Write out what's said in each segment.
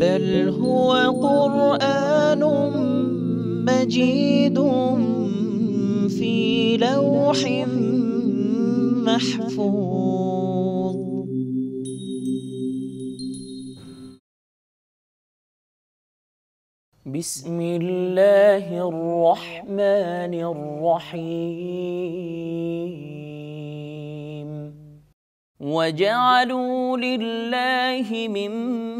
بل هو قرآن مجيد في لوح محفوظ بسم الله الرحمن الرحيم وجعلوا لله مما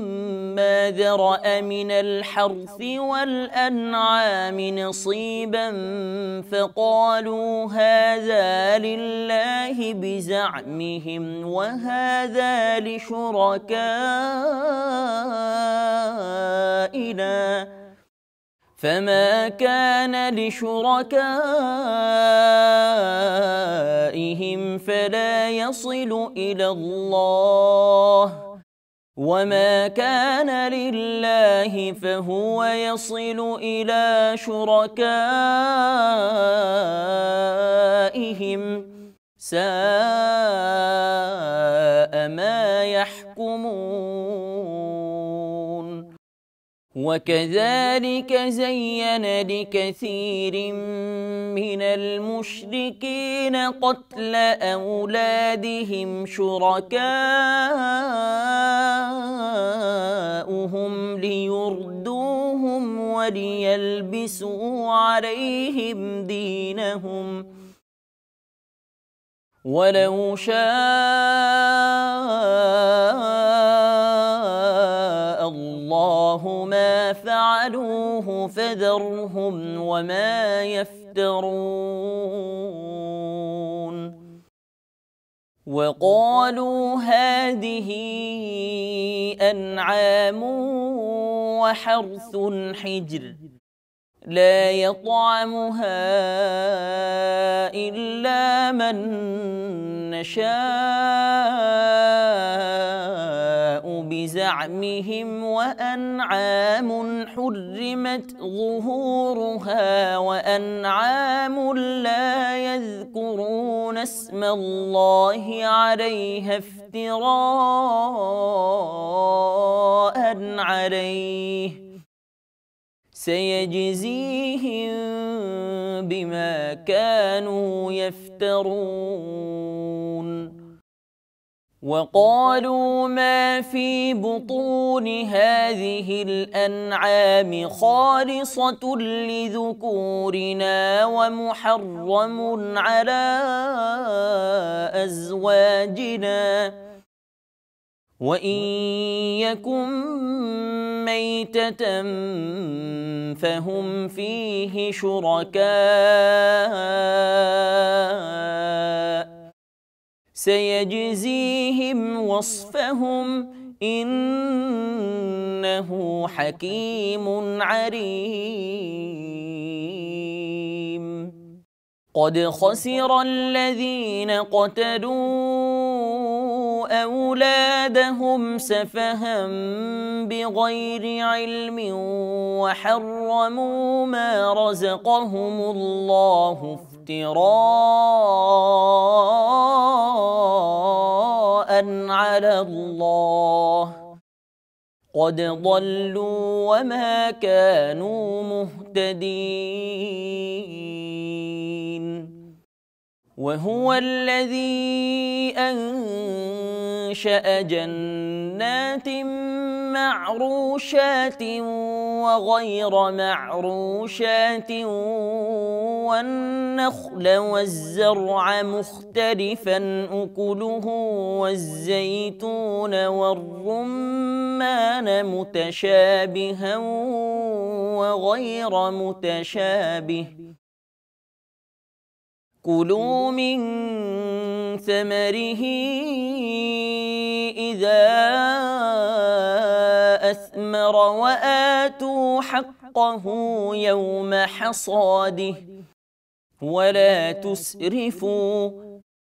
مما ذرأ من الحرث والأنعام نصيبا فقالوا هذا لله بزعمهم وهذا لشركائنا فما كان لشركائهم فلا يصل إلى الله وما كان لله فهو يصل إلى شركائهم ساء ما يحكمون وكذلك زين لكثير من المشركين قتل أولادهم شركاؤهم ليردوهم وليلبسوا عليهم دينهم ولو شاء الله فعلوه فذرهم وما يفترون وقالوا هذه أنعام وحرث حجر لا يطعمها إلا من نشاء بزعمهم وأنعام حرمت ظهورها وأنعام لا يذكرون اسم الله عليها افتراء عليه سيجزيهم بما كانوا يفترون وقالوا ما في بطون هذه الأنعام خالصة لذكورنا ومحرم على أزواجنا وإن يكن ميتة فهم فيه شركاء سيجزيهم وصفهم إنه حكيم عليم قد خسر الذين قتلوا أولادهم سفها بغير علم وحرموا ما رزقهم الله افتراء على الله قد ضلوا وما كانوا مهتدين وهو الذي أنشأ جنات معروشات وغير معروشات والنخل والزرع مختلفا أكله والزيتون والرمان متشابها وغير متشابه كلوا من ثمره إذا أثمر وآتوا حقه يوم حصاده ولا تسرفوا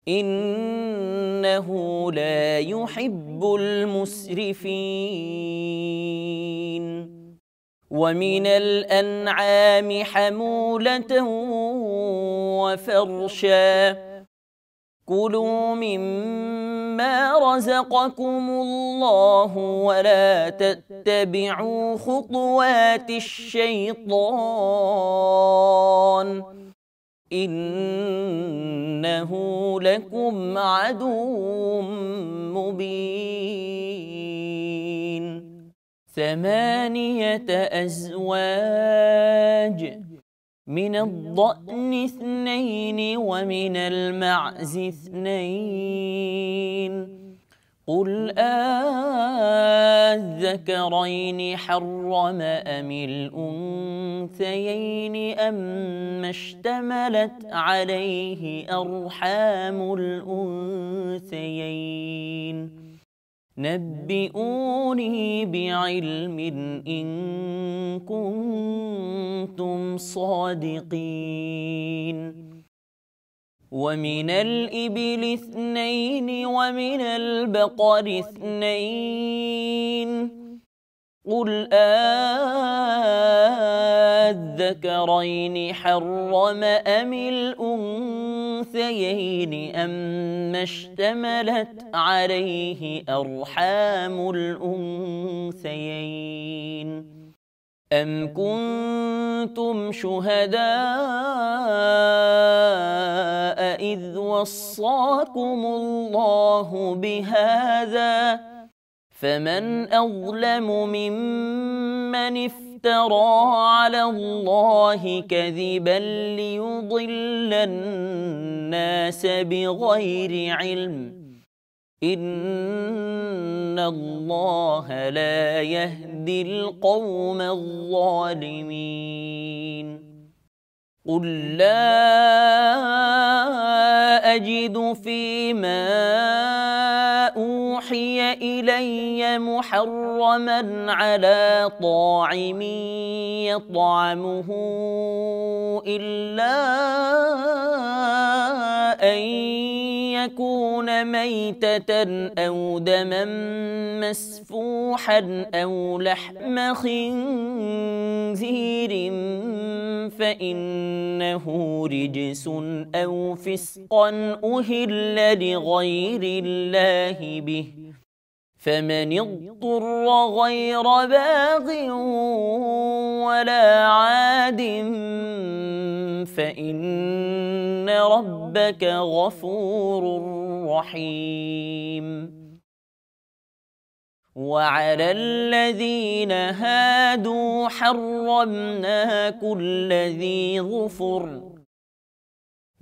إنه لا يحب المسرفين ومن الأنعام حمولة وفرشا كلوا مما رزقكم الله ولا تتبعوا خطوات الشيطان إنه لكم عدو مبين ثمانية أزواج من الضأن اثنين ومن المعز اثنين قل أذكرين حرم أم الأنثيين أم اشتملت عليه أرحام الأنثيين نبئوني بعلم إن كنتم صادقين ومن الإبل اثنين ومن البقر اثنين قل أذكرين حرم أم الأنثيين أم اشتملت عليه أرحام الأنثيين أم كنتم شهداء إذ وصاكم الله بهذا ؟ فمن أظلم ممن افترى على الله كذبا ليضل الناس بغير علم إن الله لا يهدي القوم الظالمين قل لا أجد فيما إلي محرما على طاعم يطعمه إلا أن يكون ميتة أو دما مسفوحا أو لحم خنزير فإنه رجس أو فسقا أهل لغير الله به فمن اضطر غير باغ ولا عاد فإن ربك غفور رحيم وعلى الذين هادوا حرمنا كل ذي ظفر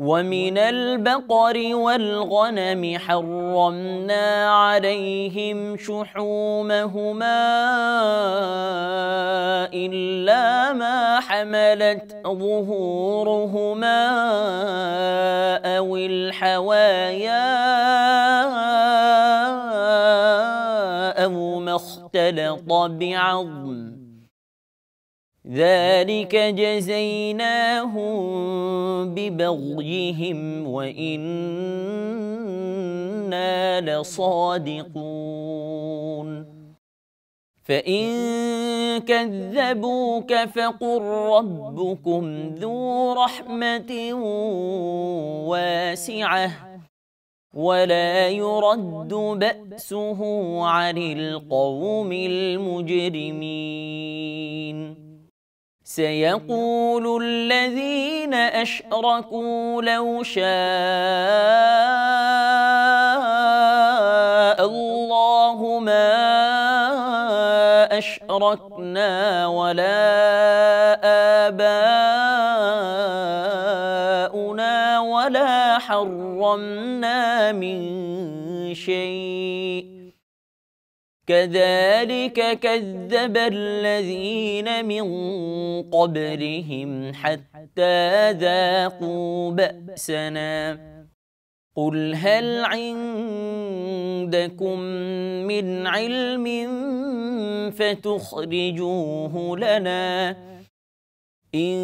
ومن البقر والغنم حرمنا عليهم شحومهما إلا ما حملت ظهورهما أو الحوايا أو ما اختلط بعظم ذلك جزيناهم ببغيهم وإنا لصادقون فإن كذبوك فقل ربكم ذو رحمة واسعة ولا يرد بأسه عن القوم المجرمين سيقول الذين أشركوا لو شاء الله ما أشركنا ولا آباؤنا ولا حرمنا من شيء كذلك كذب الذين من قبرهم حتى ذاقوا بأسنا قل هل عندكم من علم فتخرجوه لنا إن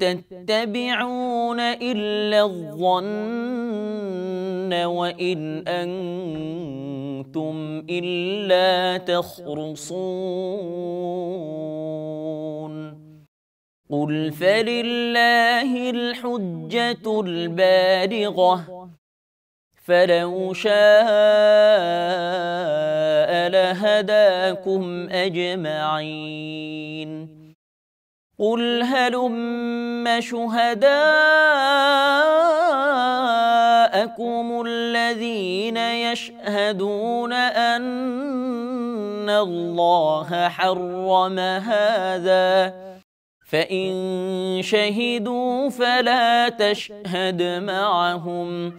تتبعون إلا الظن وإن أنتم أنتم إلا تخرصون قل فلله الحجة البالغة فلو شاء لهداكم أجمعين قل هلم شهداء لكم الذين يشهدون أن الله حرم هذا فإن شهدوا فلا تشهد معهم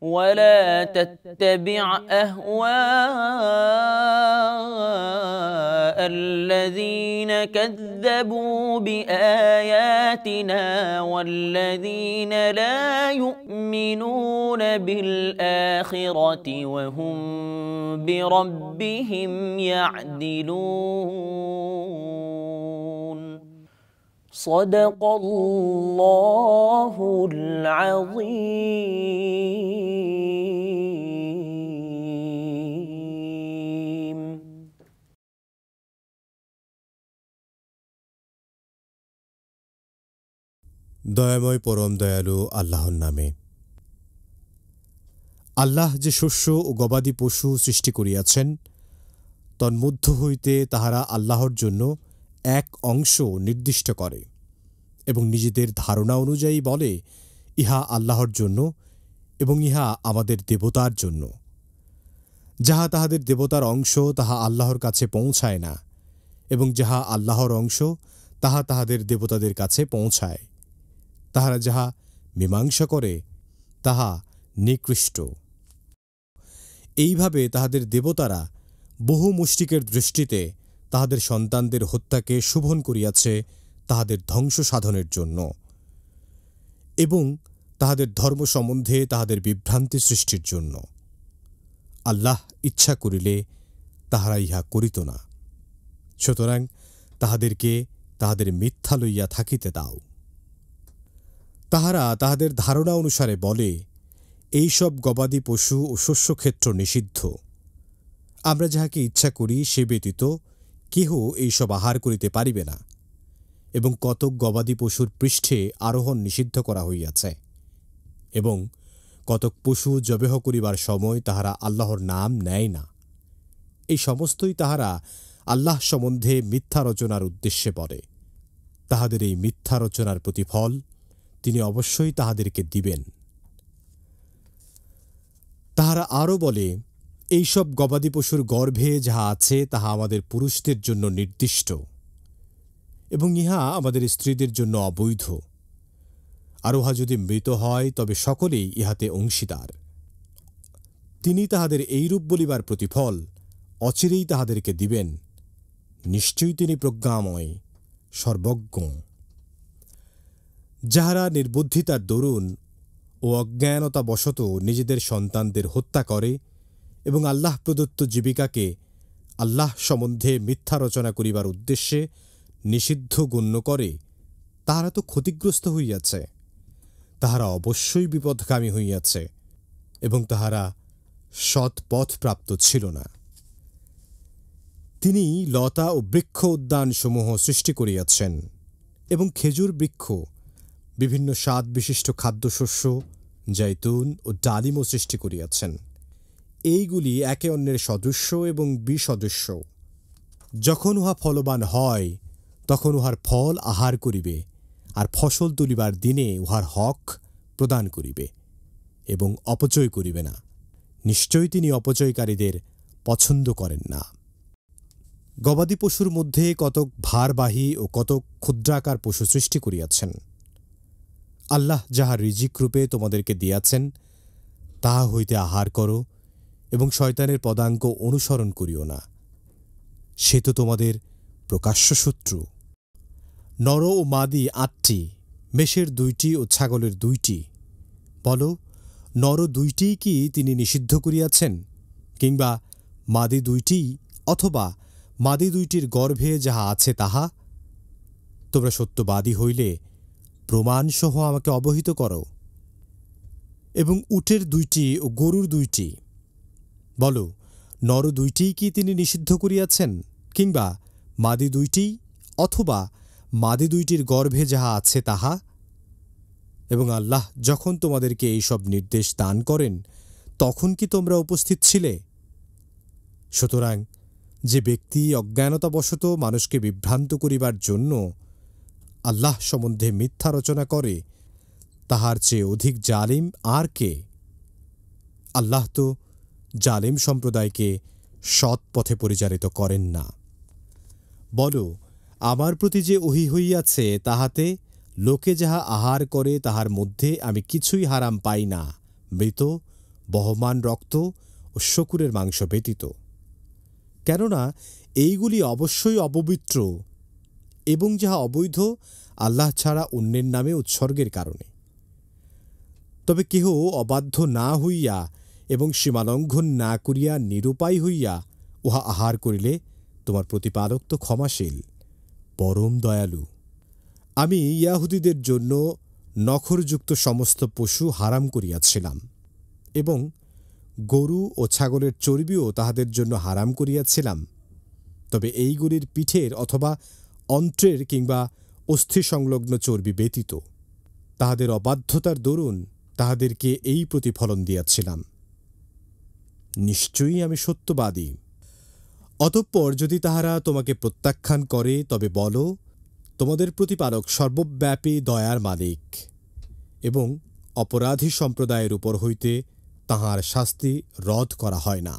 ولا تتبع اهواء الذين كذبوا باياتنا والذين لا يؤمنون بالاخره وهم بربهم يعدلون صدق الله العظيم দয়াময় পরম দয়ালু আল্লাহর নামে আল্লাহ যে শস্য ও গবাদি পশু সৃষ্টি করিয়াছেন তন্মধ্য হইতে তাহারা আল্লাহর জন্য এক অংশ নির্দিষ্ট করে এবং নিজেদের ধারণা অনুযায়ী বলে ইহা আল্লাহর জন্য এবং ইহা আমাদের দেবতার জন্য যাহা তাহাদের দেবতার অংশ তাহা আল্লাহর কাছে পৌঁছায় না এবং যাহা আল্লাহর অংশ তাহা তাহাদের দেবতাদের কাছে পৌঁছায় তাহারা যাহা মীমাংসা করে তাহা নিকৃষ্ট এইভাবে তাহাদের দেবতারা বহু মুষ্টিকের দৃষ্টিতে তাহাদের সন্তানদের হত্যাকে শোভন করিয়াছে তাহাদের ধ্বংস সাধনের জন্য এবং তাহাদের ধর্ম সম্বন্ধে তাহাদের বিভ্রান্তি সৃষ্টির জন্য আল্লাহ ইচ্ছা করিলে তাহারা ইহা করিত না সুতরাং তাহাদেরকে তাহাদের মিথ্যা লইয়া থাকিতে দাও তাহারা তাহাদের ধারণা অনুসারে বলে এই সব গবাদি পশু ও শস্যক্ষেত্র নিষিদ্ধ আমরা যাহাকে ইচ্ছা করি সে ব্যতীত কেহ এইসব আহার করিতে পারিবে না এবং কতক গবাদি পশুর পৃষ্ঠে আরোহণ নিষিদ্ধ করা হইয়াছে এবং কতক পশু জবেহ করিবার সময় তাহারা আল্লাহর নাম নেয় না এই সমস্তই তাহারা আল্লাহ সম্বন্ধে মিথ্যা রচনার উদ্দেশ্যে পড়ে তাহাদের এই মিথ্যা রচনার প্রতিফল তিনি অবশ্যই তাহাদেরকে দিবেন তাহারা আরও বলে এইসব গবাদি পশুর গর্ভে যাহা আছে তাহা আমাদের পুরুষদের জন্য নির্দিষ্ট এবং ইহা আমাদের স্ত্রীদের জন্য অবৈধ আর উহা যদি মৃত হয় তবে সকলেই ইহাতে অংশীদার তিনি তাহাদের এইরূপ বলিবার প্রতিফল অচিরেই তাহাদেরকে দিবেন নিশ্চয়ই তিনি প্রজ্ঞাময় সর্বজ্ঞ যাহারা নির্বুদ্ধিতার দরুন ও অজ্ঞানতাবশত নিজেদের সন্তানদের হত্যা করে এবং আল্লাহ প্রদত্ত জীবিকাকে আল্লাহ সম্বন্ধে মিথ্যা রচনা করিবার উদ্দেশ্যে নিষিদ্ধ গণ্য করে তাহারা তো ক্ষতিগ্রস্ত হইয়াছে তাহারা অবশ্যই বিপদগামী হইয়াছে এবং তাহারা সৎ পথ প্রাপ্ত ছিল না তিনি লতা ও বৃক্ষ উদ্যানসমূহ সৃষ্টি করিয়াছেন এবং খেজুর বৃক্ষ বিভিন্ন স্বাদ বিশিষ্ট খাদ্যশস্য জৈতুন ও ডালিমও সৃষ্টি করিয়াছেন এইগুলি একে অন্যের সদস্য এবং বিসদস্য যখন উহা ফলবান হয় তখন উহার ফল আহার করিবে আর ফসল তুলিবার দিনে উহার হক প্রদান করিবে এবং অপচয় করিবে না নিশ্চয়ই তিনি অপচয়কারীদের পছন্দ করেন না গবাদি পশুর মধ্যে কতক ভারবাহী ও কতক ক্ষুদ্রাকার পশু সৃষ্টি করিয়াছেন আল্লাহ যাহা রিজিক রূপে তোমাদেরকে দিয়াছেন তাহা হইতে আহার করো এবং শয়তানের পদাঙ্ক অনুসরণ করিও না সে তো তোমাদের প্রকাশ্য শত্রু নর ও মাদি আটটি মেষের দুইটি ও ছাগলের দুইটি বল নর দুইটিই কি তিনি নিষিদ্ধ করিয়াছেন কিংবা মাদি দুইটি অথবা মাদি দুইটির গর্ভে যাহা আছে তাহা তোমরা সত্যবাদী হইলে প্রমাণসহ আমাকে অবহিত করো এবং উটের দুইটি ও গরুর দুইটি বল নর দুইটিই কি তিনি নিষিদ্ধ করিয়াছেন কিংবা মাদি দুইটি অথবা মাদি দুইটির গর্ভে যাহা আছে তাহা এবং আল্লাহ যখন তোমাদেরকে এইসব নির্দেশ দান করেন তখন কি তোমরা উপস্থিত ছিলে সুতরাং যে ব্যক্তি অজ্ঞানতাবশত মানুষকে বিভ্রান্ত করিবার জন্য আল্লাহ সম্বন্ধে মিথ্যা রচনা করে তাহার চেয়ে অধিক জালিম আর কে আল্লাহ তো জালেম সম্প্রদায়কে সৎ পথে পরিচালিত করেন না বল আমার প্রতি যে ওহি হইয়াছে তাহাতে লোকে যাহা আহার করে তাহার মধ্যে আমি কিছুই হারাম পাই না মৃত বহমান রক্ত ও শকুরের মাংস ব্যতীত কেননা এইগুলি অবশ্যই অপবিত্র এবং যাহা অবৈধ আল্লাহ ছাড়া অন্যের নামে উৎসর্গের কারণে তবে কেহ অবাধ্য না হইয়া এবং সীমালঙ্ঘন না করিয়া নিরুপায় হইয়া উহা আহার করিলে তোমার প্রতিপালক তো ক্ষমাশীল পরম দয়ালু আমি ইয়াহুদীদের জন্য নখরযুক্ত সমস্ত পশু হারাম করিয়াছিলাম এবং গরু ও ছাগলের চর্বিও তাহাদের জন্য হারাম করিয়াছিলাম তবে এইগুলির পিঠের অথবা অন্ত্রের কিংবা অস্থি সংলগ্ন চর্বি ব্যতীত তাহাদের অবাধ্যতার দরুন তাহাদেরকে এই প্রতিফলন দিয়াছিলাম নিশ্চয়ই আমি সত্যবাদী অতঃপর যদি তাহারা তোমাকে প্রত্যাখ্যান করে তবে বলো তোমাদের প্রতিপালক সর্বব্যাপী দয়ার মালিক এবং অপরাধী সম্প্রদায়ের উপর হইতে তাহার শাস্তি রদ করা হয় না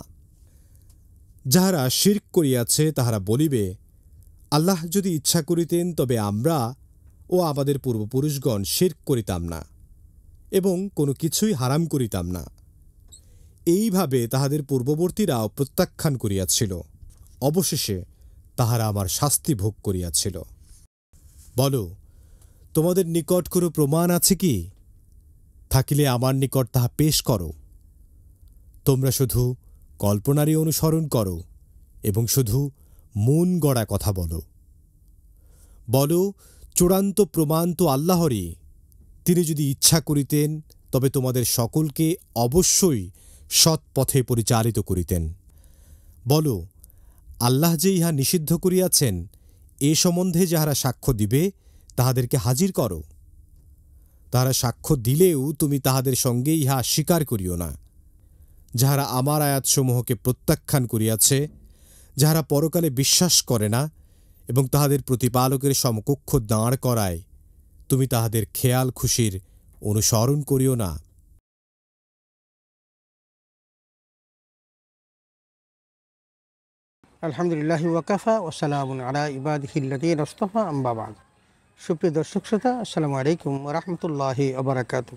যাহারা শির্ক করিয়াছে তাহারা বলিবে আল্লাহ যদি ইচ্ছা করিতেন তবে আমরা ও আমাদের পূর্বপুরুষগণ শির্ক করিতাম না এবং কোনো কিছুই হারাম করিতাম না এইভাবে তাহাদের পূর্ববর্তীরাও প্রত্যাখ্যান করিয়াছিল অবশেষে তাহারা আমার শাস্তি ভোগ করিয়াছিল বল তোমাদের নিকট কোনো প্রমাণ আছে কি থাকিলে আমার নিকট তাহা পেশ করো তোমরা শুধু কল্পনারই অনুসরণ করো এবং শুধু মন গড়া কথা বলো বলো চূড়ান্ত প্রমাণ তো আল্লাহরই তিনি যদি ইচ্ছা করিতেন তবে তোমাদের সকলকে অবশ্যই সৎ পথে পরিচালিত করিতেন বল আল্লাহ যে ইহা নিষিদ্ধ করিয়াছেন এ সম্বন্ধে যাহারা সাক্ষ্য দিবে তাহাদেরকে হাজির করো তাহারা সাক্ষ্য দিলেও তুমি তাহাদের সঙ্গে ইহা স্বীকার করিও না যাহারা আমার আয়াতসমূহকে প্রত্যাখ্যান করিয়াছে যাহারা পরকালে বিশ্বাস করে না এবং তাহাদের প্রতিপালকের সমকক্ষ দাঁড় করায় তুমি তাহাদের খেয়াল খুশির অনুসরণ করিও না আলহামদুলিল্লাহ ওয়াকাফা ওসালাম আলা ইবাদিহিল্লাদিন রস্তফা আম্বাবাদ সুপ্রিয় দর্শক শ্রোতা আসসালামু আলাইকুম রহমতুল্লাহ আবরাকাত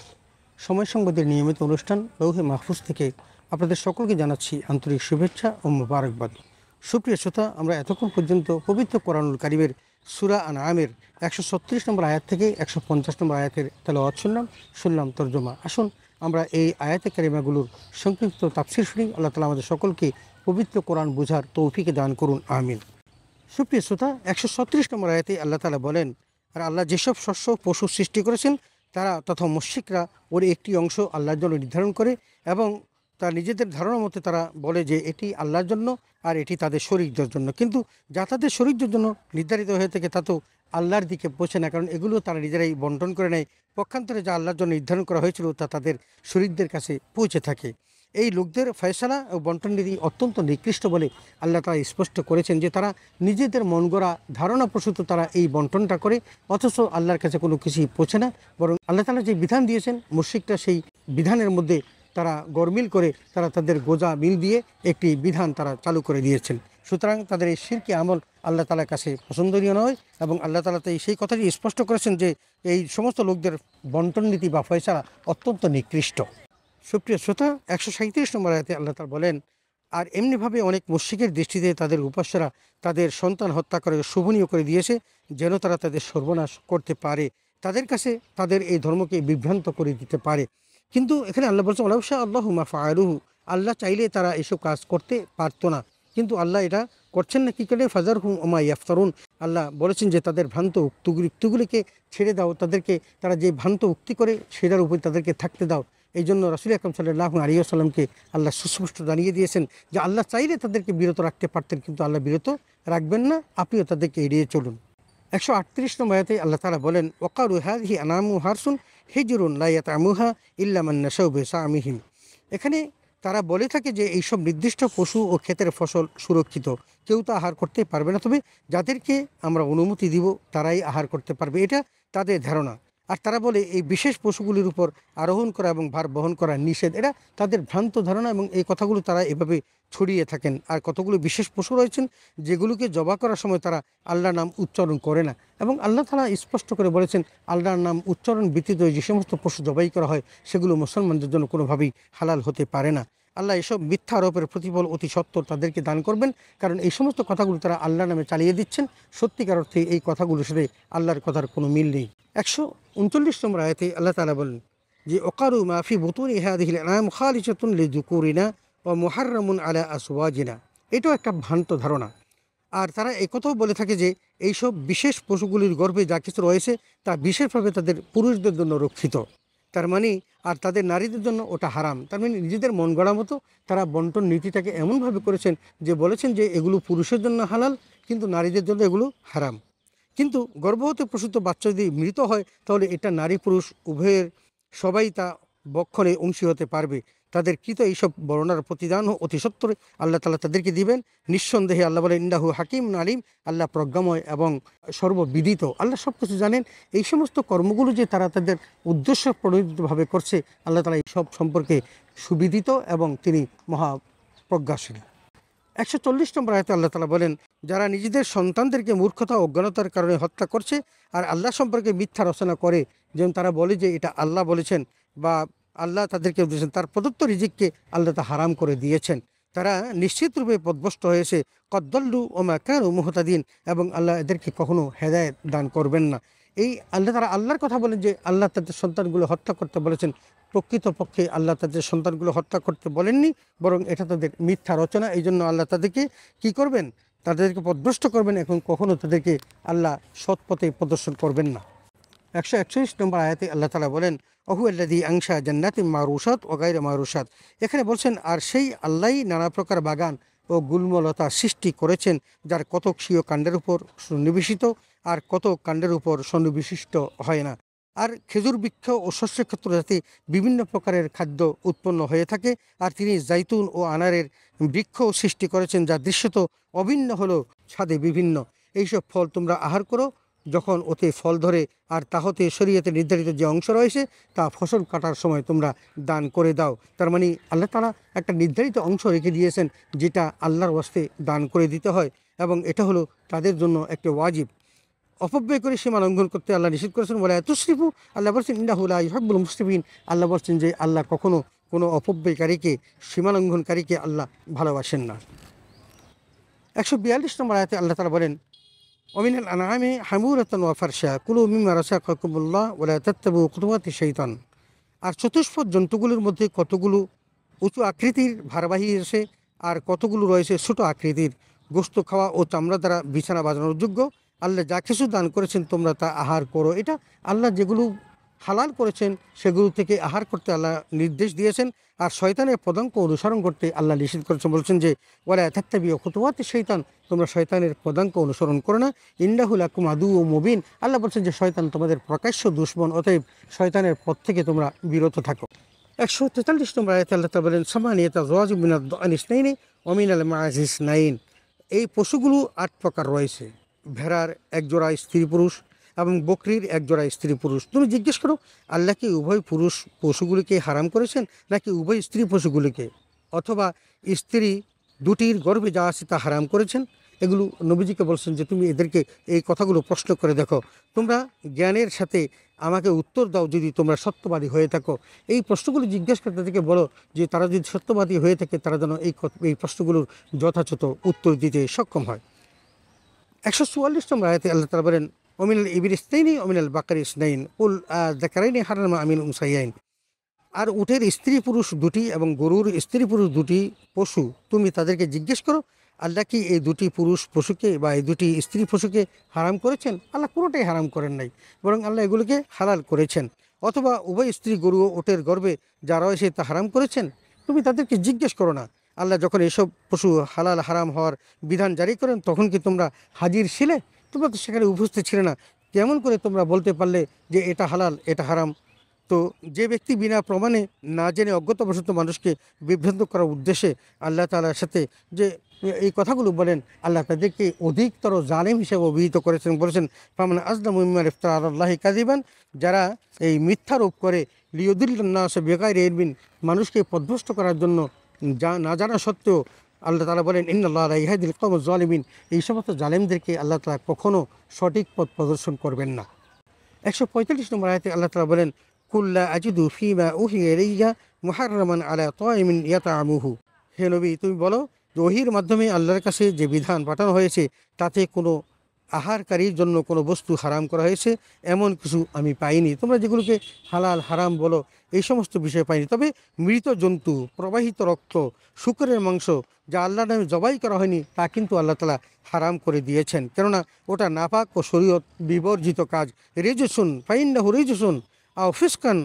সময় সংবাদের নিয়মিত অনুষ্ঠান লৌহে মাহফুজ থেকে আপনাদের সকলকে জানাচ্ছি আন্তরিক শুভেচ্ছা ও মুবারকবাদ সুপ্রিয় শ্রোতা আমরা এতক্ষণ পর্যন্ত পবিত্র কোরআনুল কারিমের সুরা আন আমের একশো ছত্রিশ নম্বর আয়াত থেকে একশো পঞ্চাশ নম্বর আয়াতের তাহলে শুনলাম শুনলাম তর্জমা আসুন আমরা এই আয়াতে কারিমাগুলোর সংক্ষিপ্ত তাফসির শুনি আল্লাহ তালা আমাদের সকলকে পবিত্র কোরআন বুঝার তৌফিকে দান করুন আমিন সুপ্রিয় শ্রোতা একশো ছত্রিশ নম্বর আয়াতে আল্লাহ তালা বলেন আর আল্লাহ যেসব শস্য পশু সৃষ্টি করেছেন তারা তথা মস্যিকরা ওর একটি অংশ আল্লাহর জন্য নির্ধারণ করে এবং তার নিজেদের ধারণা মতে তারা বলে যে এটি আল্লাহর জন্য আর এটি তাদের শরীরদের জন্য কিন্তু যা তাদের শরীরদের জন্য নির্ধারিত হয়ে থাকে তা তো আল্লাহর দিকে পৌঁছে না কারণ এগুলো তারা নিজেরাই বন্টন করে নেয় পক্ষান্তরে যা আল্লাহর জন্য নির্ধারণ করা হয়েছিল তা তাদের শরীরদের কাছে পৌঁছে থাকে এই লোকদের ফয়সলা ও বন্টন নীতি অত্যন্ত নিকৃষ্ট বলে আল্লাহ তারা স্পষ্ট করেছেন যে তারা নিজেদের মন গড়া ধারণা প্রসূত তারা এই বন্টনটা করে অথচ আল্লাহর কাছে কোনো কিছুই পৌঁছে না বরং আল্লাহ তালা যে বিধান দিয়েছেন মুর্শিকটা সেই বিধানের মধ্যে তারা গরমিল করে তারা তাদের গোজা মিল দিয়ে একটি বিধান তারা চালু করে দিয়েছেন সুতরাং তাদের এই শিরকি আমল আল্লাহ তালার কাছে পছন্দনীয় নয় এবং আল্লাহ তালা তাই সেই কথাটি স্পষ্ট করেছেন যে এই সমস্ত লোকদের বন্টন নীতি বা ফয়সলা অত্যন্ত নিকৃষ্ট সুপ্রিয় শ্রোতা একশো সাঁত্রিশ নম্বর আয়তে আল্লাহ তার বলেন আর এমনিভাবে অনেক মুশিকের দৃষ্টিতে তাদের উপাস্যরা তাদের সন্তান হত্যা করে শোভনীয় করে দিয়েছে যেন তারা তাদের সর্বনাশ করতে পারে তাদের কাছে তাদের এই ধর্মকে বিভ্রান্ত করে দিতে পারে কিন্তু এখানে আল্লাহ বলছেন আল্লাহ আল্লাহ মাফা আল্লাহ চাইলে তারা এসব কাজ করতে পারতো না কিন্তু আল্লাহ এটা করছেন না কী করে ফাজার হুম ওমা ইয়াফতারুন আল্লাহ বলেছেন যে তাদের ভ্রান্ত উক্তিগুলিকে ছেড়ে দাও তাদেরকে তারা যে ভ্রান্ত উক্তি করে সেটার উপরে তাদেরকে থাকতে দাও এই জন্য রাসুল আকরম সাল্লাহ আলী আল্লাহ সুস্পষ্ট জানিয়ে দিয়েছেন যে আল্লাহ চাইলে তাদেরকে বিরত রাখতে পারতেন কিন্তু আল্লাহ বিরত রাখবেন না আপনিও তাদেরকে এড়িয়ে চলুন একশো আটত্রিশ নম্বরাতে আল্লাহ তালা বলেন ওকারু হ্যাঁ হি আনামু হারসুন হিজুরুন লাইয়াত আমুহা ইল্লামান্না সৌবে সামিহিম এখানে তারা বলে থাকে যে এইসব নির্দিষ্ট পশু ও ক্ষেতের ফসল সুরক্ষিত কেউ তো আহার করতে পারবে না তবে যাদেরকে আমরা অনুমতি দিব তারাই আহার করতে পারবে এটা তাদের ধারণা আর তারা বলে এই বিশেষ পশুগুলির উপর আরোহণ করা এবং ভার বহন করা নিষেধ এটা তাদের ভ্রান্ত ধারণা এবং এই কথাগুলো তারা এভাবে ছড়িয়ে থাকেন আর কতগুলো বিশেষ পশু রয়েছেন যেগুলোকে জবা করার সময় তারা আল্লাহর নাম উচ্চারণ করে না এবং আল্লাহ তারা স্পষ্ট করে বলেছেন আল্লাহর নাম উচ্চারণ ব্যতীত যে সমস্ত পশু জবাই করা হয় সেগুলো মুসলমানদের জন্য কোনোভাবেই হালাল হতে পারে না আল্লাহ এসব মিথ্যা আরোপের প্রতিফল অতি সত্তর তাদেরকে দান করবেন কারণ এই সমস্ত কথাগুলো তারা আল্লাহ নামে চালিয়ে দিচ্ছেন সত্যিকার অর্থে এই কথাগুলোর সাথে আল্লাহর কথার কোনো মিল নেই একশো উনচল্লিশ নম্বর আয়তে আল্লাহ তালা বলেন যে অকারু মাফি বতুন দেখিলে আম খালিচাতুন লিজুকুরিনা ও মোহারমুন আলা আসওয়াজিনা এটাও একটা ভ্রান্ত ধারণা আর তারা একথাও বলে থাকে যে এইসব বিশেষ পশুগুলির গর্ভে যা কিছু রয়েছে তা বিশেষভাবে তাদের পুরুষদের জন্য রক্ষিত তার মানে আর তাদের নারীদের জন্য ওটা হারাম তার মানে নিজেদের মন গড়া মতো তারা বন্টন নীতিটাকে এমনভাবে করেছেন যে বলেছেন যে এগুলো পুরুষের জন্য হালাল কিন্তু নারীদের জন্য এগুলো হারাম কিন্তু গর্ভবতী প্রসূত বাচ্চা যদি মৃত হয় তাহলে এটা নারী পুরুষ উভয়ের সবাই তা বক্ষণে অংশী হতে পারবে তাদের কৃত এইসব বর্ণার প্রতিদান অতি সত্তরে আল্লাহ তালা তাদেরকে দিবেন নিঃসন্দেহে আল্লাহ বলে ইন্দাহু হাকিম আলিম আল্লাহ প্রজ্ঞাময় এবং সর্ববিদিত আল্লাহ সব কিছু জানেন এই সমস্ত কর্মগুলো যে তারা তাদের উদ্দেশ্য প্রণোদিতভাবে করছে আল্লাহ তালা এই সব সম্পর্কে সুবিদিত এবং তিনি মহা প্রজ্ঞাশীল একশো চল্লিশ নম্বর আয়তে আল্লাহ তালা বলেন যারা নিজেদের সন্তানদেরকে মূর্খতা অজ্ঞানতার কারণে হত্যা করছে আর আল্লাহ সম্পর্কে মিথ্যা রচনা করে যেমন তারা বলে যে এটা আল্লাহ বলেছেন বা আল্লাহ তাদেরকে বুঝেছেন তার প্রদত্ত রিজিককে আল্লাহ তা হারাম করে দিয়েছেন তারা নিশ্চিতরূপে পদভস্ত হয়েছে কদ্দল্লু ওমা কারু মুহতাদিন এবং আল্লাহ এদেরকে কখনো হেদায়ত দান করবেন না এই আল্লাহ তারা আল্লাহর কথা বলেন যে আল্লাহ তাদের সন্তানগুলো হত্যা করতে বলেছেন প্রকৃতপক্ষে আল্লাহ তাদের সন্তানগুলো হত্যা করতে বলেননি বরং এটা তাদের মিথ্যা রচনা এই জন্য আল্লাহ তাদেরকে কি করবেন তাদেরকে পদভস্ত করবেন এখন কখনো তাদেরকে আল্লাহ সৎপথে প্রদর্শন করবেন না একশো একচল্লিশ নম্বর আয়াতে আল্লাহ তালা বলেন অহুয়াল্লাদি আংশা জান্নাতি মারুসাত ও গাইরে মারুসাত এখানে বলছেন আর সেই আল্লাহ নানা প্রকার বাগান ও গুল্মলতা সৃষ্টি করেছেন যার কতক স্বীয় কাণ্ডের উপর সন্নিবেশিত আর কত কাণ্ডের উপর সন্নিবিশিষ্ট হয় না আর খেজুর বৃক্ষ ও শস্যক্ষেত্র যাতে বিভিন্ন প্রকারের খাদ্য উৎপন্ন হয়ে থাকে আর তিনি জাইতুন ও আনারের বৃক্ষ সৃষ্টি করেছেন যা দৃশ্যত অভিন্ন হলেও স্বাদে বিভিন্ন এইসব ফল তোমরা আহার করো যখন ওতে ফল ধরে আর তা হতে শরীয়তে নির্ধারিত যে অংশ রয়েছে তা ফসল কাটার সময় তোমরা দান করে দাও তার মানে আল্লাহ তারা একটা নির্ধারিত অংশ রেখে দিয়েছেন যেটা আল্লাহর ওয়াস্তে দান করে দিতে হয় এবং এটা হলো তাদের জন্য একটি ওয়াজিব অপব্যয় করে সীমা লঙ্ঘন করতে আল্লাহ নিষেধ করেছেন বলে তুশরিফু আল্লাহ বলছেন ইন্দাহুল্লাহ ইহাবুল মুসলিমিন আল্লাহ বলছেন যে আল্লাহ কখনও কোনো অপব্যয়কারীকে সীমা লঙ্ঘনকারীকে আল্লাহ ভালোবাসেন না একশো বিয়াল্লিশ নম্বর আয়তে আল্লাহ তারা বলেন ومن الأنعام حمولة وفرشا كلوا مما رزقكم الله ولا تتبعوا خطوات الشيطان আর চতুষ্পদ জন্তুগুলোর মধ্যে কতগুলো উঁচু আকৃতির ভারবাহী এসে আর কতগুলো রয়েছে ছোট আকৃতির গোস্ত খাওয়া ও চামড়া দ্বারা বিছানা বাজানোর যোগ্য আল্লাহ যা কিছু দান করেছেন তোমরা তা আহার করো এটা আল্লাহ যেগুলো হালাল করেছেন সেগুলো থেকে আহার করতে আল্লাহ নির্দেশ দিয়েছেন আর শয়তানের পদাঙ্ক অনুসরণ করতে আল্লাহ নিষেধ করেছেন বলছেন যে ওরা এথাত্তাবিও খুতুয়াতে শৈতান তোমরা শয়তানের পদাঙ্ক অনুসরণ করো না ইন্ডাহুল আকুম আদু ও মুবিন আল্লাহ বলছেন যে শয়তান তোমাদের প্রকাশ্য দুশ্মন অতএব শয়তানের পথ থেকে তোমরা বিরত থাকো একশো তেতাল্লিশ নম্বর আয়তে আল্লাহ বলেন সামানিয়তা জোয়াজুবিনাদ আনিসনাইনে অমিন আল নাইন এই পশুগুলো আট প্রকার রয়েছে ভেড়ার একজোড়া স্ত্রী পুরুষ এবং বকরির এক জোড়া স্ত্রী পুরুষ তুমি জিজ্ঞেস করো আল্লাহ কি উভয় পুরুষ পশুগুলিকে হারাম করেছেন নাকি উভয় স্ত্রী পশুগুলিকে অথবা স্ত্রী দুটির গর্ভে যা আছে তা হারাম করেছেন এগুলো নবীজিকে বলছেন যে তুমি এদেরকে এই কথাগুলো প্রশ্ন করে দেখো তোমরা জ্ঞানের সাথে আমাকে উত্তর দাও যদি তোমরা সত্যবাদী হয়ে থাকো এই প্রশ্নগুলো জিজ্ঞেস করে তাদেরকে বলো যে তারা যদি সত্যবাদী হয়ে থাকে তারা যেন এই এই প্রশ্নগুলোর যথাযথ উত্তর দিতে সক্ষম হয় একশো চুয়াল্লিশ নম্বর আয়তে আল্লাহ তারা বলেন অমিনাল ইবির ইসনাইনি অমিনাল বাকার ইসনাইন উল জাকারাইনি হারামা আমিন উমসাইয়াইন আর উটের স্ত্রী পুরুষ দুটি এবং গরুর স্ত্রী পুরুষ দুটি পশু তুমি তাদেরকে জিজ্ঞেস করো আল্লাহ কি এই দুটি পুরুষ পশুকে বা এই দুটি স্ত্রী পশুকে হারাম করেছেন আল্লাহ পুরোটাই হারাম করেন নাই বরং আল্লাহ এগুলোকে হালাল করেছেন অথবা উভয় স্ত্রী গরু ও ওটের গর্বে যারা হয়েছে তা হারাম করেছেন তুমি তাদেরকে জিজ্ঞেস করো না আল্লাহ যখন এসব পশু হালাল হারাম হওয়ার বিধান জারি করেন তখন কি তোমরা হাজির ছিলে তোমরা তো সেখানে উপস্থিত ছিলে না কেমন করে তোমরা বলতে পারলে যে এটা হালাল এটা হারাম তো যে ব্যক্তি বিনা প্রমাণে না জেনে অজ্ঞতাবশত মানুষকে বিভ্রান্ত করার উদ্দেশ্যে আল্লাহ তালার সাথে যে এই কথাগুলো বলেন আল্লাহ তাদেরকে অধিকতর জালেম হিসেবে অভিহিত করেছেন বলেছেন ফামান আজলাম ইমার ইফতার আল্লাহি কাজিবান যারা এই মিথ্যারোপ করে লিওদুল্লাহ বেকায় রেরবিন মানুষকে পদভস্ত করার জন্য যা না জানা সত্ত্বেও আল্লাহ তালা বলেন ইন্নআল্লাহ ইহাদিল কম জালিমিন এই সমস্ত জালেমদেরকে আল্লাহ তালা কখনও সঠিক পথ প্রদর্শন করবেন না একশো পঁয়তাল্লিশ নম্বর আয়তে আল্লাহ তালা বলেন কুল্লা আজিদু ফিমা উহিয়া রেইয়া মুহারমান আলা তয়মিন ইয়াতা আমুহু হে নবী তুমি বলো যে ওহির মাধ্যমে আল্লাহর কাছে যে বিধান পাঠানো হয়েছে তাতে কোনো আহারকারীর জন্য কোনো বস্তু হারাম করা হয়েছে এমন কিছু আমি পাইনি তোমরা যেগুলোকে হালাল হারাম বলো এই সমস্ত বিষয় পাইনি তবে মৃত জন্তু প্রবাহিত রক্ত শুকরের মাংস যা আল্লাহ নামে জবাই করা হয়নি তা কিন্তু আল্লাহ তালা হারাম করে দিয়েছেন কেননা ওটা নাপাক ও শরীয়ত বিবর্জিত কাজ রেজুসুন ফাইন্ডাহু রেজুসুন আও ফিসকান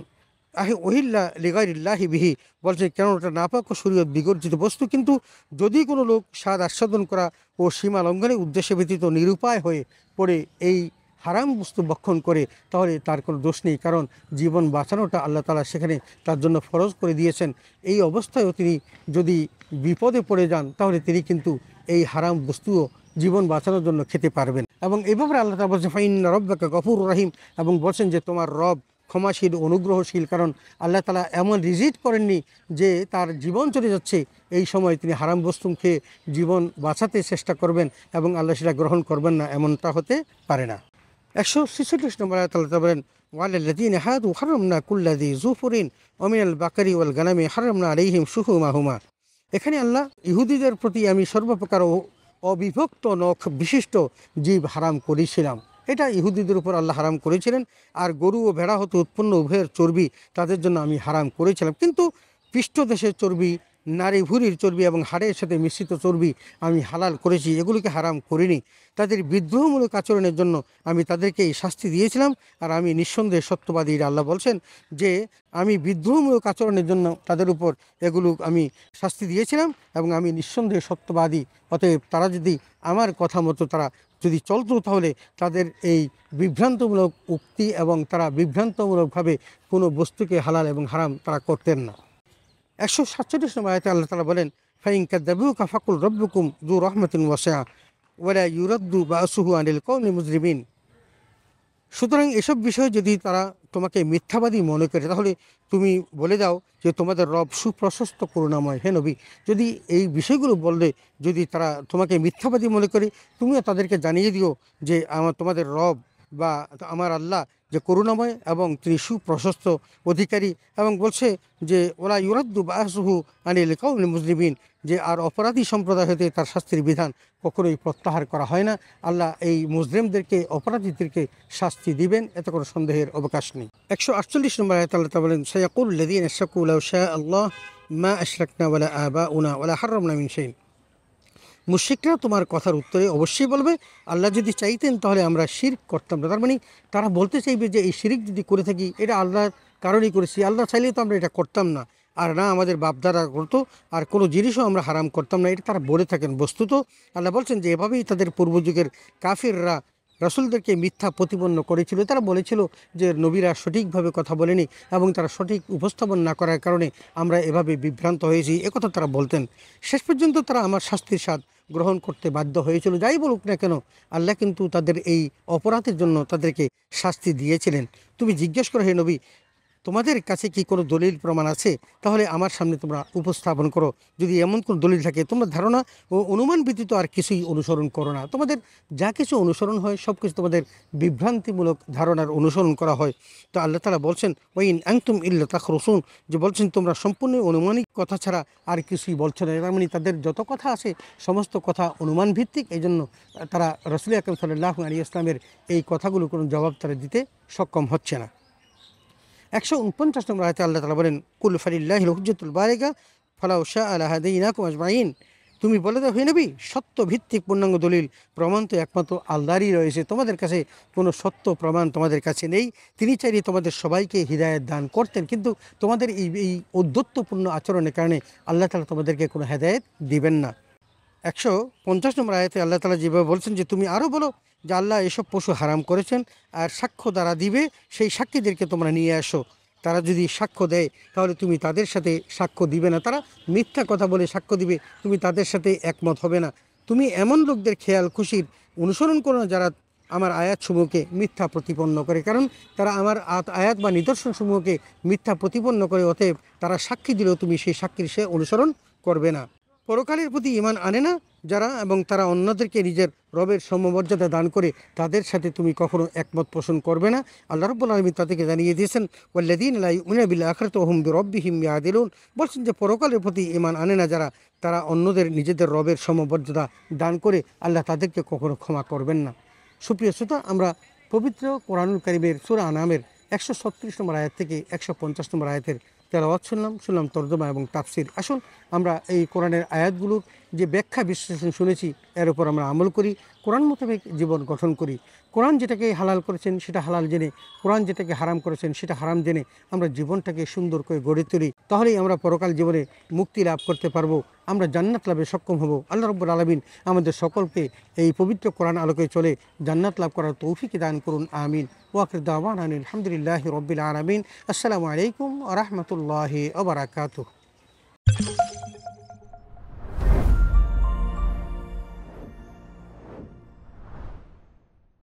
আহে ওহিল্লা লেগাইল্লাহি বিহি বলছে কেন ওটা নাপাক ও শরীয়ত বিগর্জিত বস্তু কিন্তু যদি কোনো লোক স্বাদ আস্বাদন করা ও সীমা লঙ্ঘনের উদ্দেশ্যে ব্যতীত নিরুপায় হয়ে পড়ে এই হারাম বস্তু ভক্ষণ করে তাহলে তার কোনো দোষ নেই কারণ জীবন বাঁচানোটা আল্লাহ তালা সেখানে তার জন্য ফরজ করে দিয়েছেন এই অবস্থায়ও তিনি যদি বিপদে পড়ে যান তাহলে তিনি কিন্তু এই হারাম বস্তুও জীবন বাঁচানোর জন্য খেতে পারবেন এবং এভাবে আল্লাহ তালা বলছেন ফাইন রব্বাকে গফুর রাহিম এবং বলছেন যে তোমার রব ক্ষমাশীল অনুগ্রহশীল কারণ আল্লাহ তালা এমন রিজিট করেননি যে তার জীবন চলে যাচ্ছে এই সময় তিনি হারাম বস্তুম খেয়ে জীবন বাঁচাতে চেষ্টা করবেন এবং আল্লাহ সেটা গ্রহণ করবেন না এমনটা হতে পারে না একশো ছেচল্লিশ নম্বর আল্লাহ তালা বলেন ওয়ালাল্লাদিন হাত হারমনা কুল্লাদি জুফরিন অমিনাল বাকারি ওয়াল গানামি হারমনা আলিহিম সুহু মাহুমা এখানে আল্লাহ ইহুদিদের প্রতি আমি সর্বপ্রকার অবিভক্ত নখ বিশিষ্ট জীব হারাম করেছিলাম এটা ইহুদিদের উপর আল্লাহ হারাম করেছিলেন আর গরু ও ভেড়া হতে উৎপন্ন উভয়ের চর্বি তাদের জন্য আমি হারাম করেছিলাম কিন্তু পৃষ্ঠদেশের চর্বি নারী ভুরির চর্বি এবং হাড়ের সাথে মিশ্রিত চর্বি আমি হালাল করেছি এগুলোকে হারাম করিনি তাদের বিদ্রোহমূলক আচরণের জন্য আমি তাদেরকে এই শাস্তি দিয়েছিলাম আর আমি নিঃসন্দেহে সত্যবাদীরা আল্লাহ বলছেন যে আমি বিদ্রোহমূলক আচরণের জন্য তাদের উপর এগুলো আমি শাস্তি দিয়েছিলাম এবং আমি নিঃসন্দেহে সত্যবাদী অতএব তারা যদি আমার কথা মতো তারা যদি চলতো তাহলে তাদের এই বিভ্রান্তমূলক উক্তি এবং তারা বিভ্রান্তমূলকভাবে কোনো বস্তুকে হালাল এবং হারাম তারা করতেন না একশো সাতচল্লিশ নম্বর আয়তে আল্লাহ তালা বলেন ফাইংকা কাদ্দাবু কাফাকুল রব্বুকুম দু রহমতিন ওয়াসা ওয়ালা ইউরদ্দু বা আসুহু আনিল কৌনি মুজরিমিন সুতরাং এসব বিষয়ে যদি তারা তোমাকে মিথ্যাবাদী মনে করে তাহলে তুমি বলে দাও যে তোমাদের রব সুপ্রশস্ত করুণাময় হে নবী যদি এই বিষয়গুলো বললে যদি তারা তোমাকে মিথ্যাবাদী মনে করে তুমিও তাদেরকে জানিয়ে দিও যে আমার তোমাদের রব বা আমার আল্লাহ যে করুণাময় এবং তিনি সুপ্রশস্ত অধিকারী এবং বলছে যে ওলা ইউরাদ্দু বাহু আনিল কৌল মুজলিমিন যে আর অপরাধী সম্প্রদায় হতে তার শাস্তির বিধান কখনোই প্রত্যাহার করা হয় না আল্লাহ এই মুসলিমদেরকে অপরাধীদেরকে শাস্তি দিবেন এত কোনো সন্দেহের অবকাশ নেই একশো আটচল্লিশ নম্বর আয়তাল্লাহ বলেন সৈয়াকুল্লাদিন শাহ আল্লাহ মা আশরাকনা আবা উনা ওলা হারমনা মুশিকরা তোমার কথার উত্তরে অবশ্যই বলবে আল্লাহ যদি চাইতেন তাহলে আমরা শির করতাম না তার মানে তারা বলতে চাইবে যে এই শিরিক যদি করে থাকি এটা আল্লাহর কারণেই করেছি আল্লাহ চাইলে তো আমরা এটা করতাম না আর না আমাদের বাপদারা করতো আর কোনো জিনিসও আমরা হারাম করতাম না এটা তারা বলে থাকেন বস্তুত আল্লাহ বলছেন যে এভাবেই তাদের পূর্বযুগের কাফিররা রসুলদেরকে মিথ্যা প্রতিপন্ন করেছিল তারা বলেছিল যে নবীরা সঠিকভাবে কথা বলেনি এবং তারা সঠিক উপস্থাপন না করার কারণে আমরা এভাবে বিভ্রান্ত হয়েছি একথা তারা বলতেন শেষ পর্যন্ত তারা আমার শাস্তির স্বাদ গ্রহণ করতে বাধ্য হয়েছিল যাই বলুক না কেন আল্লাহ কিন্তু তাদের এই অপরাধের জন্য তাদেরকে শাস্তি দিয়েছিলেন তুমি জিজ্ঞেস করো হে নবী তোমাদের কাছে কি কোনো দলিল প্রমাণ আছে তাহলে আমার সামনে তোমরা উপস্থাপন করো যদি এমন কোনো দলিল থাকে তোমরা ধারণা ও অনুমান ব্যতীত আর কিছুই অনুসরণ করো না তোমাদের যা কিছু অনুসরণ হয় সব কিছু তোমাদের বিভ্রান্তিমূলক ধারণার অনুসরণ করা হয় তো আল্লাহ তালা বলছেন ওইন আংতুম ইল্লা রসুন যে বলছেন তোমরা সম্পূর্ণ অনুমানিক কথা ছাড়া আর কিছুই বলছো না তার মানে তাদের যত কথা আছে সমস্ত কথা অনুমান ভিত্তিক এই জন্য তারা রসুল আকরম সাল্লাহ আলী ইসলামের এই কথাগুলো কোনো জবাব তারা দিতে সক্ষম হচ্ছে না একশো উনপঞ্চাশ নম্বর আয়তে আল্লাহ তালা বলেন কুল ফালিল্লাহ হুজতুল বারেগা ফলাউ শাহ আল্লাহ কুমাজ আজমাইন তুমি বলে দাও হয়ে নবী সত্য ভিত্তিক পূর্ণাঙ্গ দলিল প্রমাণ তো একমাত্র আল্লাহরই রয়েছে তোমাদের কাছে কোনো সত্য প্রমাণ তোমাদের কাছে নেই তিনি চাইলে তোমাদের সবাইকে হৃদায়ত দান করতেন কিন্তু তোমাদের এই এই ঔদ্ধত্যপূর্ণ আচরণের কারণে আল্লাহ তালা তোমাদেরকে কোনো হেদায়ত দিবেন না একশো পঞ্চাশ নম্বর আয়াতে আল্লাহ তালা যেভাবে বলছেন যে তুমি আরও বলো যে আল্লাহ এসব পশু হারাম করেছেন আর সাক্ষ্য দ্বারা দিবে সেই সাক্ষীদেরকে তোমরা নিয়ে আসো তারা যদি সাক্ষ্য দেয় তাহলে তুমি তাদের সাথে সাক্ষ্য দিবে না তারা মিথ্যা কথা বলে সাক্ষ্য দিবে তুমি তাদের সাথে একমত হবে না তুমি এমন লোকদের খেয়াল খুশির অনুসরণ করো না যারা আমার আয়াতসমূহকে মিথ্যা প্রতিপন্ন করে কারণ তারা আমার আয়াত বা নিদর্শনসমূহকে মিথ্যা প্রতিপন্ন করে অতএব তারা সাক্ষী দিলেও তুমি সেই সাক্ষীর সে অনুসরণ করবে না পরকালের প্রতি ইমান আনে না যারা এবং তারা অন্যদেরকে নিজের রবের সমমর্যাদা দান করে তাদের সাথে তুমি কখনো একমত পোষণ করবে না আল্লাহ রব্বুল আলমী তাদেরকে জানিয়ে দিয়েছেন ওয়াল্লাদিন আলাইবিল আখরত ওহম রব্বিহিম ইয়াদিলুন বলছেন যে পরকালের প্রতি ইমান আনে না যারা তারা অন্যদের নিজেদের রবের সমমর্যাদা দান করে আল্লাহ তাদেরকে কখনো ক্ষমা করবেন না সুপ্রিয় শ্রোতা আমরা পবিত্র কোরআনুল করিমের সুরা আনামের একশো ছত্রিশ নম্বর আয়াত থেকে একশো পঞ্চাশ নম্বর আয়াতের তেলাওয়াত শুনলাম শুনলাম তর্জমা এবং তাফসির আসুন আমরা এই কোরআনের আয়াতগুলোর যে ব্যাখ্যা বিশ্লেষণ শুনেছি এর উপর আমরা আমল করি কোরআন মোতাবেক জীবন গঠন করি কোরআন যেটাকে হালাল করেছেন সেটা হালাল জেনে কোরআন যেটাকে হারাম করেছেন সেটা হারাম জেনে আমরা জীবনটাকে সুন্দর করে গড়ে তুলি তাহলেই আমরা পরকাল জীবনে মুক্তি লাভ করতে পারবো আমরা জান্নাত লাভে সক্ষম হব আল্লাহ রব্বুল আলমিন আমাদের সকলকে এই পবিত্র কোরআন আলোকে চলে জান্নাত লাভ করার তৌফিক দান করুন আমিন ওয়াকির দাওয়ান আনিল আলহামদুলিল্লাহ রবিল আলমিন আসসালামু আলাইকুম রহমতুল্লাহ আবরাকাত